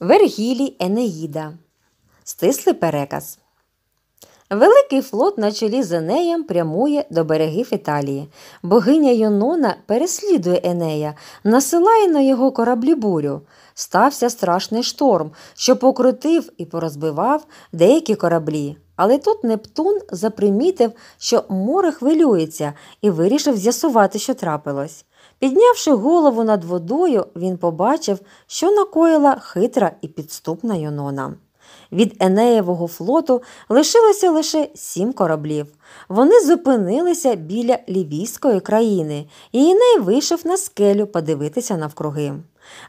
Вергілій Енеїда. Стислий переказ. Великий флот на чолі з Енеєм прямує до берегів Італії. Богиня Юнона переслідує Енея, насилає на його кораблі бурю. Стався страшний шторм, що покрутив і порозбивав деякі кораблі. Але тут Нептун запримітив, що море хвилюється, і вирішив з'ясувати, що трапилось. Піднявши голову над водою, він побачив, що накоїла хитра і підступна Юнона. Від Енеєвого флоту лишилося лише сім кораблів. Вони зупинилися біля лівійської країни, і Еней вийшов на скелю подивитися навкруги.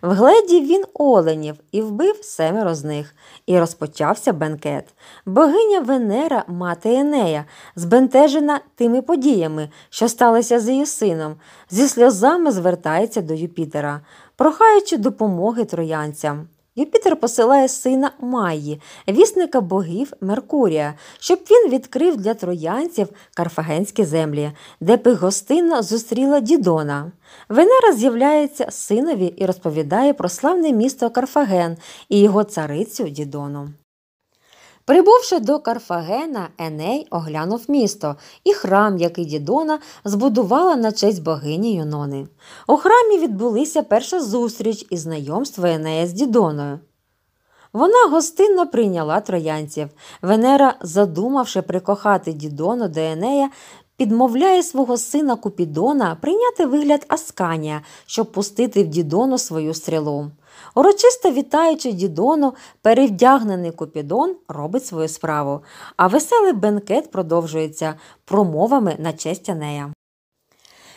Вгледів він оленів і вбив семеро з них, і розпочався бенкет. Богиня Венера, мати Енея, збентежена тими подіями, що сталися з її сином, зі сльозами звертається до Юпітера, прохаючи допомоги троянцям. Юпітер посилає сина Майї, вісника богів Меркурія, щоб він відкрив для троянців карфагенські землі, де пигостина зустріла Дідона. Венера з'являється синові і розповідає про славне місто Карфаген і його царицю Дідону. Прибувши до Карфагена, Еней оглянув місто і храм, який Дідона збудувала на честь богині Юнони. У храмі відбулися перша зустріч і знайомство Енея з Дідоною. Вона гостинно прийняла троянців. Венера, задумавши прикохати Дідону до Енея, підмовляє свого сина Купідона прийняти вигляд Асканія, щоб пустити в Дідону свою стрілу. Урочисто вітаючи Дідону, перевдягнений Купідон робить свою справу, а веселий бенкет продовжується промовами на честь Анея.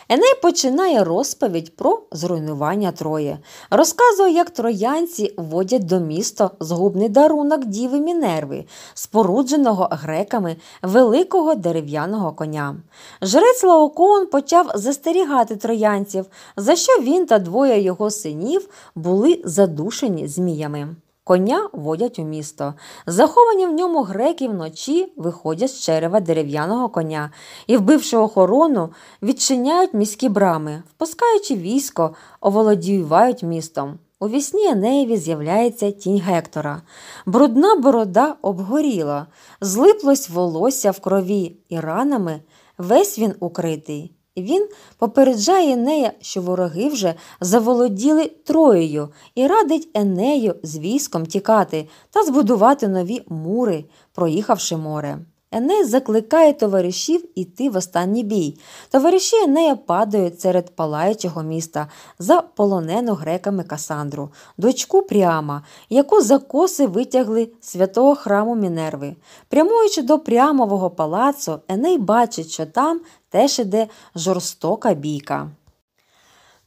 Еней починає розповідь про зруйнування Трої, розказує, як троянці вводять до міста згубний дарунок діви Мінерви, спорудженого греками великого дерев'яного коня. Жрець Лаокоон почав застерігати троянців, за що він та двоє його синів були задушені зміями. Коня водять у місто. Заховані в ньому греки вночі виходять з черева дерев'яного коня і, вбивши охорону, відчиняють міські брами, впускаючи військо, оволодіювають містом. У вісні Енеєві з'являється тінь Гектора. Брудна борода обгоріла, злиплось волосся в крові і ранами весь він укритий. Він попереджає Енея, що вороги вже заволоділи Троєю і радить Енею з військом тікати та збудувати нові мури, проїхавши море. Еней закликає товаришів іти в останній бій. Товариші Енея падають серед палаючого міста за полонену греками Касандру, дочку Пряма, яку за коси витягли святого храму Мінерви. Прямуючи до прямового палацу, Еней бачить, що там теж іде жорстока бійка.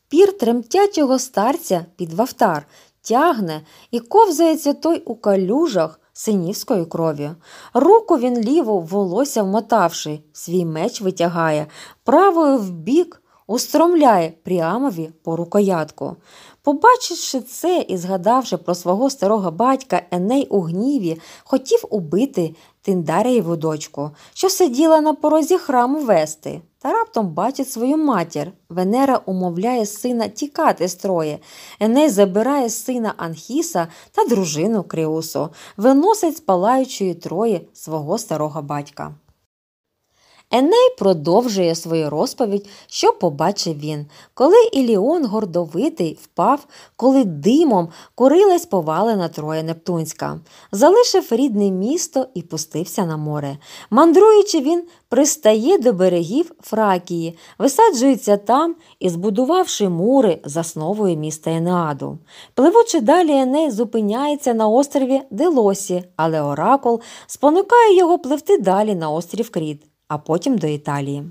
Пір тремтячого старця під вавтар тягне і ковзається той у калюжах синівської крові. Руку він ліву волосся вмотавши, свій меч витягає, правою в бік устромляє пріамові по рукоятку. Побачивши це і згадавши про свого старого батька, Еней у гніві хотів убити Тиндарієву дочку, що сиділа на порозі храму вести. Та раптом бачить свою матір. Венера умовляє сина тікати з троє. Еней забирає сина Анхіса та дружину Криусу, виносить з палаючої Трої свого старого батька. Еней продовжує свою розповідь, що побачив він, коли Іліон гордовитий впав, коли димом курилась повалена троє Нептунська, залишив рідне місто і пустився на море. Мандруючи, він пристає до берегів Фракії, висаджується там і, збудувавши мури, засновує місто Енеаду. Пливучи далі, Еней зупиняється на острові Делосі, але Оракул спонукає його пливти далі на острів Кріт а потім до Італії.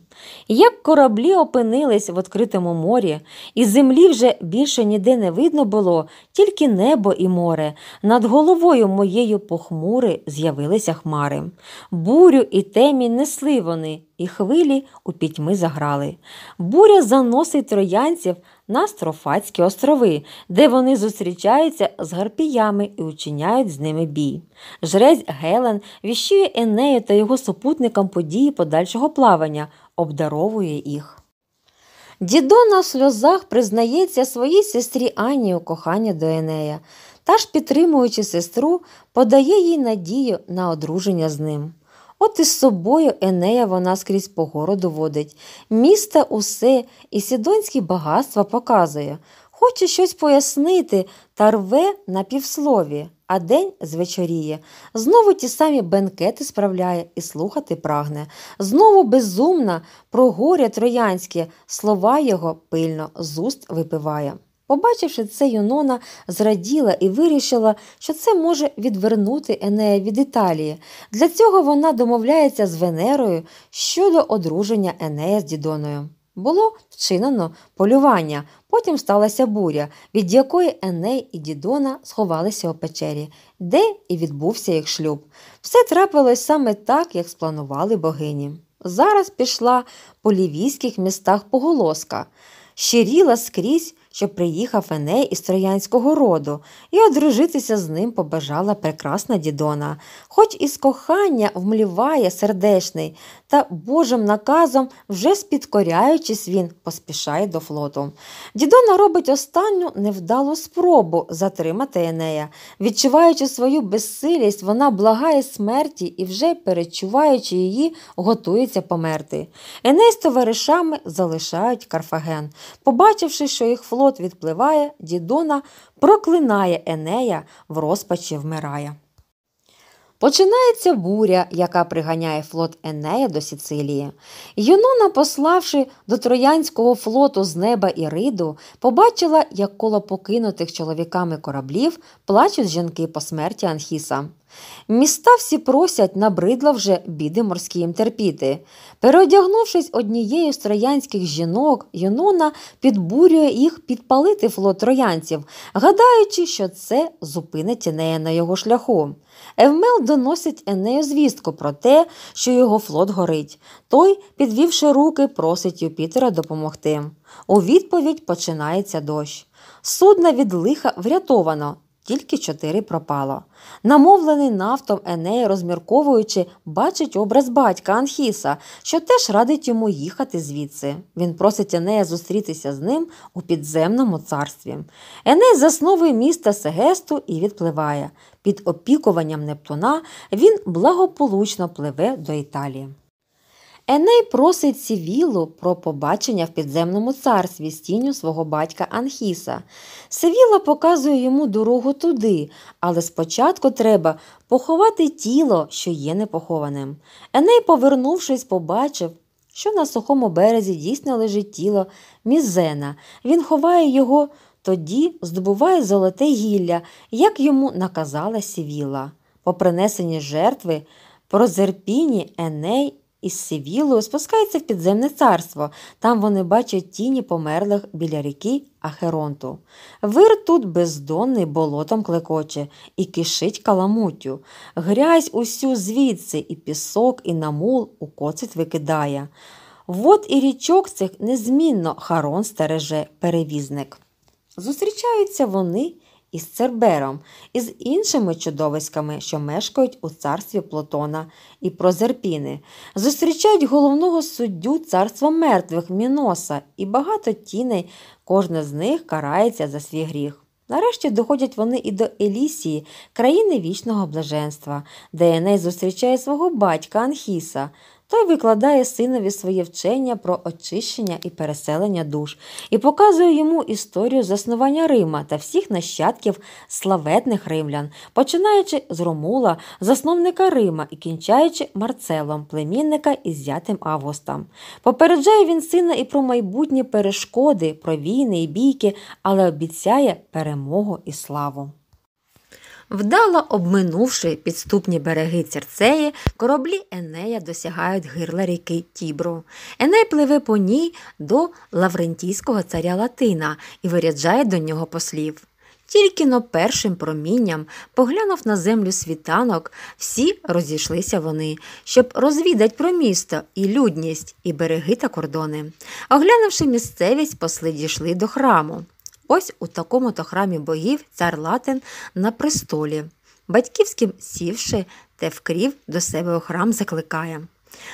Як кораблі опинились в відкритому морі, і землі вже більше ніде не видно було, тільки небо і море. Над головою моєю похмури з'явилися хмари. Бурю і темінь несли вони, і хвилі у пітьми заграли. Буря заносить троянців на Строфатські острови, де вони зустрічаються з гарпіями і учиняють з ними бій. Жрець Гелен віщує Енею та його супутникам події подальшого плавання, обдаровує їх. Дідона у сльозах признається своїй сестрі Ані у коханні до Енея, та ж, підтримуючи сестру, подає їй надію на одруження з ним. От із собою Енея вона скрізь по городу водить, міста усе і сідонські багатства показує, хоче щось пояснити та рве на півслові, а день звечоріє. Знову ті самі бенкети справляє і слухати прагне. Знову безумна про горя троянське слова його пильно з уст випиває. Побачивши це, Юнона зраділа і вирішила, що це може відвернути Енея від Італії. Для цього вона домовляється з Венерою щодо одруження Енея з Дідоною. Було вчинено полювання, потім сталася буря, від якої Еней і Дідона сховалися у печері, де і відбувся їх шлюб. Все трапилось саме так, як спланували богині. Зараз пішла по лівійських містах поголоска, щиріла скрізь що приїхав Еней із троянського роду, і одружитися з ним побажала прекрасна дідона, хоч із кохання вмліває сердечний, та божим наказом, вже спідкоряючись, він поспішає до флоту. Дідона робить останню невдалу спробу затримати Енея. Відчуваючи свою безсилість, вона благає смерті і, вже перечуваючи її, готується померти. Еней з товаришами залишають Карфаген. Побачивши, що їх флот Пенелот відпливає, Дідона проклинає Енея, в розпачі вмирає. Починається буря, яка приганяє флот Енея до Сіцилії. Юнона, пославши до Троянського флоту з неба Іриду, побачила, як коло покинутих чоловіками кораблів плачуть жінки по смерті Анхіса. Міста всі просять, набридла вже біди морські їм терпіти. Переодягнувшись однією з троянських жінок, Юнона підбурює їх підпалити флот троянців, гадаючи, що це зупинить Енея на його шляху. Евмел доносить Енею звістку про те, що його флот горить. Той, підвівши руки, просить Юпітера допомогти. У відповідь починається дощ. Судна від лиха врятовано, тільки чотири пропало. Намовлений нафтом Енея, розмірковуючи, бачить образ батька Анхіса, що теж радить йому їхати звідси. Він просить Енея зустрітися з ним у підземному царстві. Еней засновує міста Сегесту і відпливає. Під опікуванням Нептуна він благополучно пливе до Італії. Еней просить Сівілу про побачення в підземному царстві стіню свого батька Анхіса. Севіла показує йому дорогу туди, але спочатку треба поховати тіло, що є непохованим. Еней, повернувшись, побачив, що на сухому березі дійсно лежить тіло Мізена. Він ховає його, тоді здобуває золоте гілля, як йому наказала Сівіла. По принесенні жертви, прозерпіні Еней із сивілою спускається в підземне царство. Там вони бачать тіні померлих біля ріки Ахеронту. Вир тут бездонний болотом клекоче і кишить каламутю, Грязь усю звідси, і пісок, і намул у коцит викидає. Вод і річок цих незмінно харон стереже перевізник. Зустрічаються вони із Цербером, і з іншими чудовиськами, що мешкають у царстві Плутона і Прозерпіни, зустрічають головного суддю царства мертвих Міноса, і багато тіней, кожна з них карається за свій гріх. Нарешті доходять вони і до Елісії, країни вічного блаженства, де Еней зустрічає свого батька Анхіса той викладає синові своє вчення про очищення і переселення душ і показує йому історію заснування Рима та всіх нащадків славетних римлян, починаючи з Ромула, засновника Рима і кінчаючи Марцелом, племінника із зятим Августом. Попереджає він сина і про майбутні перешкоди, про війни і бійки, але обіцяє перемогу і славу. Вдало обминувши підступні береги Церцеї, кораблі Енея досягають гирла ріки Тібру. Еней пливе по ній до лаврентійського царя Латина і виряджає до нього послів. Тільки но першим промінням поглянув на землю світанок, всі розійшлися вони, щоб розвідати про місто і людність, і береги та кордони. Оглянувши місцевість, посли дійшли до храму. Ось у такому то храмі богів цар Латин на престолі, батьківським сівши, Тевкрів до себе у храм закликає.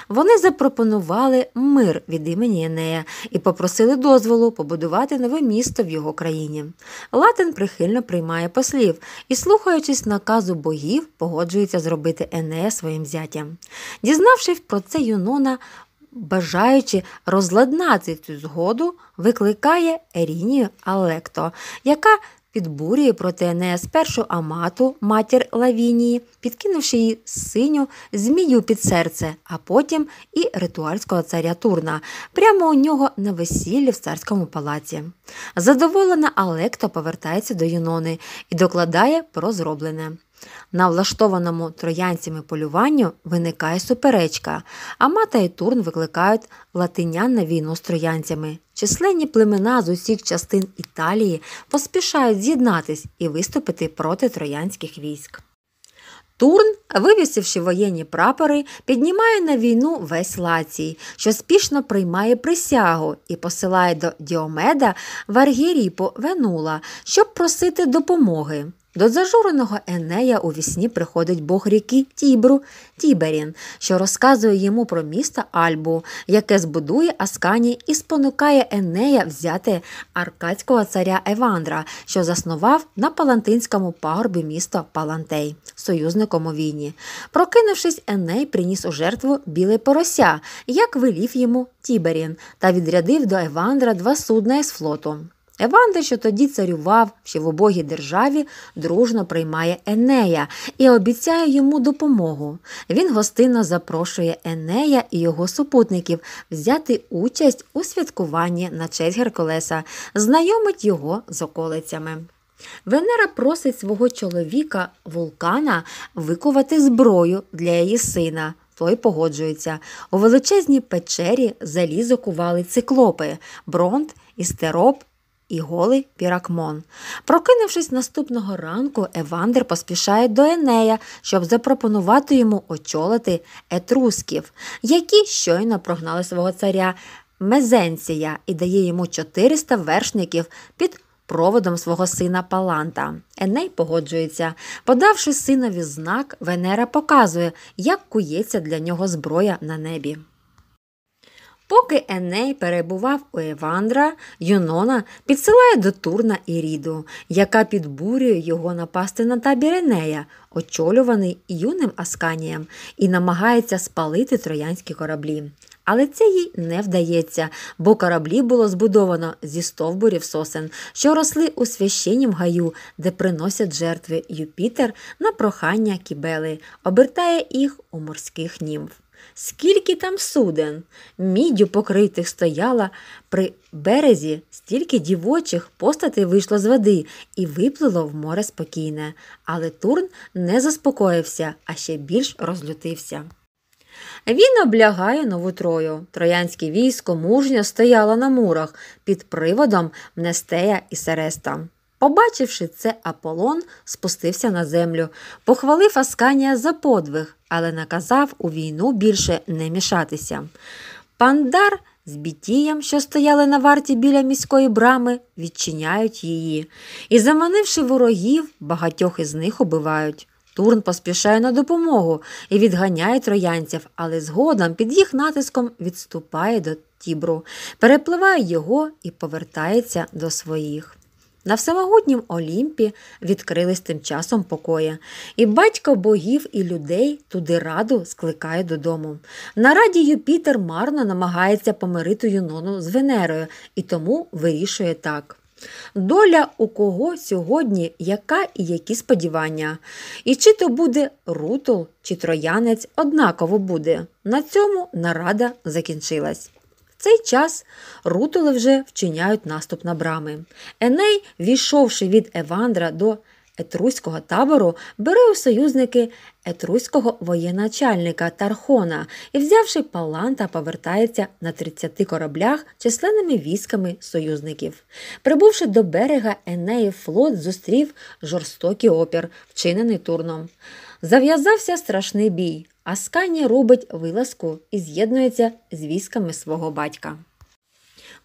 Вони запропонували мир від імені Енея і попросили дозволу побудувати нове місто в його країні. Латин прихильно приймає послів і, слухаючись наказу богів, погоджується зробити Енея своїм зятям. Дізнавшись про це, Юнона бажаючи розладнати цю згоду, викликає Ерінію Алекто, яка підбурює проти неї спершу амату, матір Лавінії, підкинувши її синю змію під серце, а потім і ритуальського царя Турна, прямо у нього на весіллі в царському палаці. Задоволена Алекто повертається до Юнони і докладає про зроблене. На влаштованому троянцями полюванню виникає суперечка, а мата і Турн викликають латинян на війну з троянцями. Численні племена з усіх частин Італії поспішають з'єднатись і виступити проти троянських військ. Турн, вивісивши воєнні прапори, піднімає на війну весь лацій, що спішно приймає присягу і посилає до Діомеда Варгіріпу Венула, щоб просити допомоги. До зажуреного Енея у вісні приходить бог ріки Тібру Тіберін, що розказує йому про місто Альбу, яке збудує Аскані і спонукає Енея взяти аркадського царя Евандра, що заснував на палантинському пагорбі місто Палантей, союзником у війні. Прокинувшись, Еней приніс у жертву біле порося, як вилів йому Тіберін, та відрядив до Евандра два судна із флотом. Евандр, що тоді царював ще в убогій державі, дружно приймає Енея і обіцяє йому допомогу. Він гостинно запрошує Енея і його супутників взяти участь у святкуванні на честь Геркулеса, знайомить його з околицями. Венера просить свого чоловіка вулкана викувати зброю для її сина. Той погоджується. У величезній печері залізо кували циклопи, бронт, істероп і голий піракмон. Прокинувшись наступного ранку, Евандер поспішає до Енея, щоб запропонувати йому очолити етрусків, які щойно прогнали свого царя Мезенція і дає йому 400 вершників під Проводом свого сина Паланта. Еней погоджується. Подавши синові знак, Венера показує, як кується для нього зброя на небі. Поки Еней перебував у Евандра, Юнона підсилає до Турна Іріду, яка підбурює його напасти на табір Енея, очолюваний юним Асканієм, і намагається спалити троянські кораблі. Але це їй не вдається, бо кораблі було збудовано зі стовбурів сосен, що росли у священнім гаю, де приносять жертви Юпітер на прохання кібели, обертає їх у морських німф. Скільки там суден, міддю покритих стояла при березі, стільки дівочих постатей вийшло з води і виплило в море спокійне, але Турн не заспокоївся, а ще більш розлютився. Він облягає нову трою. Троянське військо мужньо стояло на мурах під приводом Мнестея і Сереста. Побачивши це, Аполлон спустився на землю, похвалив Асканія за подвиг, але наказав у війну більше не мішатися. Пандар з бітієм, що стояли на варті біля міської брами, відчиняють її і, заманивши ворогів, багатьох із них убивають. Турн поспішає на допомогу і відганяє троянців, але згодом під їх натиском відступає до Тібру, перепливає його і повертається до своїх. На всемогутнім Олімпі відкрились тим часом покоя, і батько богів і людей туди раду скликає додому. На раді Юпітер марно намагається помирити Юнону з Венерою і тому вирішує так. Доля у кого сьогодні, яка і які сподівання? І чи то буде рутул, чи троянець однаково буде. На цьому нарада закінчилась. В цей час рутули вже вчиняють наступ на брами. Еней, війшовши від Евандра до етруського табору, бере у союзники етруського воєначальника Тархона і, взявши паланта, повертається на 30 кораблях численними військами союзників. Прибувши до берега, Енеїв флот зустрів жорстокий опір, вчинений Турном. Зав'язався страшний бій. Аскані робить вилазку і з'єднується з військами свого батька.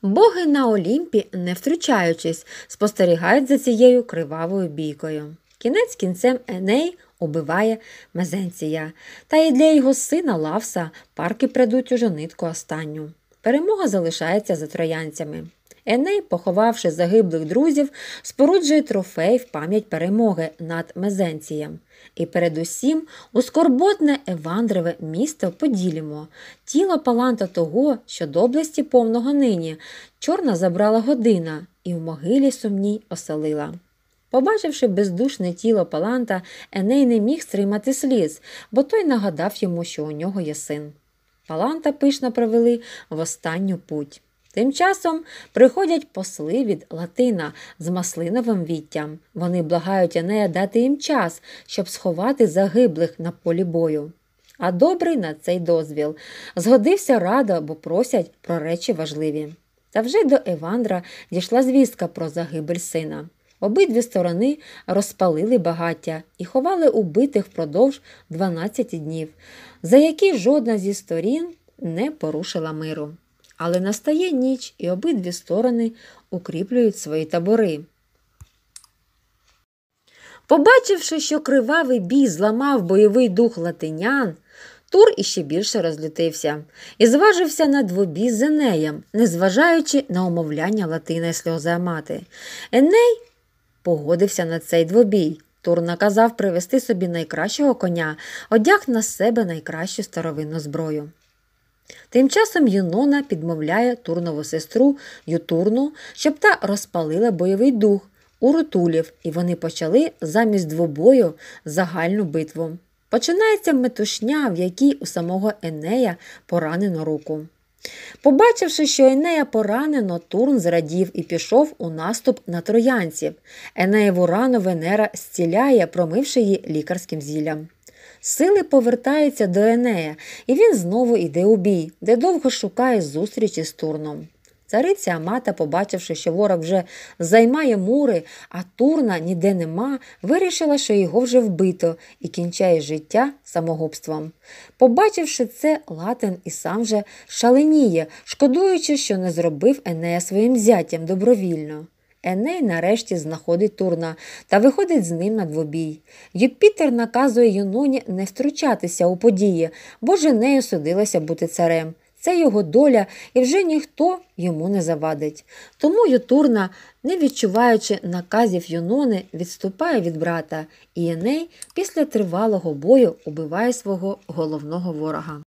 Боги на Олімпі, не втручаючись, спостерігають за цією кривавою бійкою. Кінець кінцем Еней убиває Мезенція, та й для його сина Лавса парки придуть у жонитку останню. Перемога залишається за троянцями. Еней, поховавши загиблих друзів, споруджує трофей в пам'ять перемоги над Мезенцієм. І передусім у скорботне Евандрове місто поділімо тіло паланта того, що доблесті повного нині, чорна забрала година і в могилі сумній оселила. Побачивши бездушне тіло паланта, Еней не міг стримати сліз, бо той нагадав йому, що у нього є син. Паланта пишно провели в останню путь. Тим часом приходять посли від Латина з маслиновим віттям. Вони благають Енея дати їм час, щоб сховати загиблих на полі бою. А добрий на цей дозвіл згодився радо, бо просять про речі важливі. Та вже до Евандра дійшла звістка про загибель сина. Обидві сторони розпалили багаття і ховали убитих впродовж 12 днів, за які жодна зі сторін не порушила миру. Але настає ніч і обидві сторони укріплюють свої табори. Побачивши, що кривавий бій зламав бойовий дух латинян, Тур іще більше розлютився і зважився на двобі з Енеєм, незважаючи на умовляння Латина сльози сльозамати. Еней погодився на цей двобій. Тур наказав привезти собі найкращого коня, одяг на себе найкращу старовинну зброю. Тим часом Юнона підмовляє Турнову сестру Ютурну, щоб та розпалила бойовий дух у рутулів, і вони почали замість двобою загальну битву. Починається метушня, в якій у самого Енея поранено руку. Побачивши, що Енея поранено, Турн зрадів і пішов у наступ на троянців. Енеєву рану Венера зціляє, промивши її лікарським зіллям. Сили повертаються до Енея, і він знову йде у бій, де довго шукає зустрічі з Турном. Цариця Амата, побачивши, що ворог вже займає мури, а Турна ніде нема, вирішила, що його вже вбито і кінчає життя самогубством. Побачивши це, Латин і сам же шаленіє, шкодуючи, що не зробив Енея своїм зятям добровільно. Еней нарешті знаходить Турна та виходить з ним на двобій. Юпітер наказує Юноні не втручатися у події, бо женею судилася бути царем. Це його доля, і вже ніхто йому не завадить. Тому Ютурна, не відчуваючи наказів Юнони, відступає від брата, і Еней після тривалого бою убиває свого головного ворога.